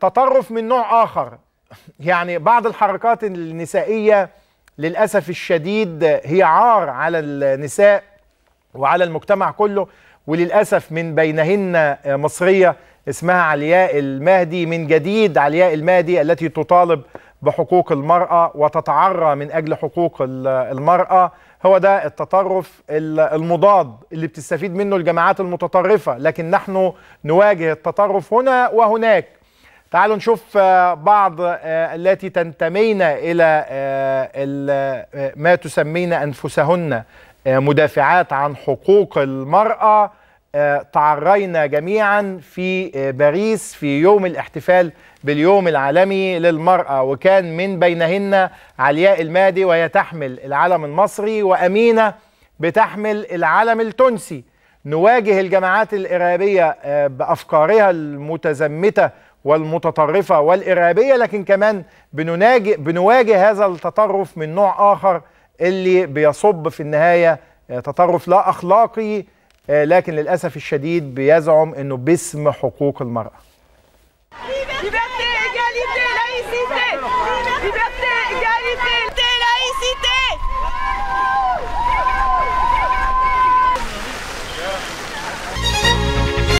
تطرف من نوع آخر يعني بعض الحركات النسائية للأسف الشديد هي عار على النساء وعلى المجتمع كله وللأسف من بينهن مصرية اسمها علياء المهدي من جديد علياء المهدي التي تطالب بحقوق المرأة وتتعرى من أجل حقوق المرأة هو ده التطرف المضاد اللي بتستفيد منه الجماعات المتطرفة لكن نحن نواجه التطرف هنا وهناك تعالوا نشوف آه، بعض آه، التي تنتمين إلى آه، ما تسمين أنفسهن مدافعات عن حقوق المرأة آه، تعرينا جميعا في آه، باريس في يوم الاحتفال باليوم العالمي للمرأة وكان من بينهن علياء المادي وهي تحمل العلم المصري وأمينة بتحمل العلم التونسي نواجه الجماعات الإرهابية آه، بأفكارها المتزمتة والمتطرفة والإرهابية لكن كمان بنناجي بنواجه هذا التطرف من نوع آخر اللي بيصب في النهاية تطرف لا أخلاقي آه، لكن للأسف الشديد بيزعم أنه باسم حقوق المرأة